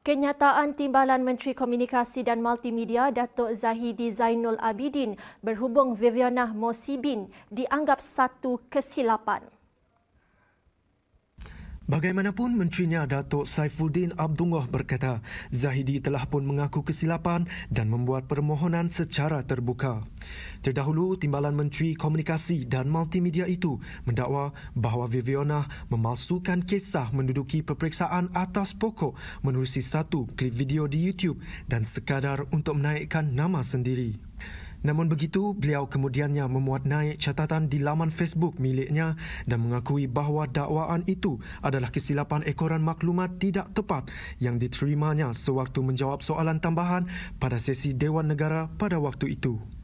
Kenyataan Timbalan Menteri Komunikasi dan Multimedia Datuk Zahidi Zainul Abidin berhubung Viviana Mosibin dianggap satu kesilapan. Bagaimanapun mencinya Datuk Saifuddin Abdullah berkata, Zahidi telah pun mengaku kesilapan dan membuat permohonan secara terbuka. Terdahulu, Timbalan Menteri Komunikasi dan Multimedia itu mendakwa bahawa Viviana memalsukan kisah menduduki peperiksaan atas pokok menerusi satu klip video di YouTube dan sekadar untuk menaikkan nama sendiri. Namun begitu, beliau kemudiannya memuat naik catatan di laman Facebook miliknya dan mengakui bahawa dakwaan itu adalah kesilapan ekoran maklumat tidak tepat yang diterimanya sewaktu menjawab soalan tambahan pada sesi Dewan Negara pada waktu itu.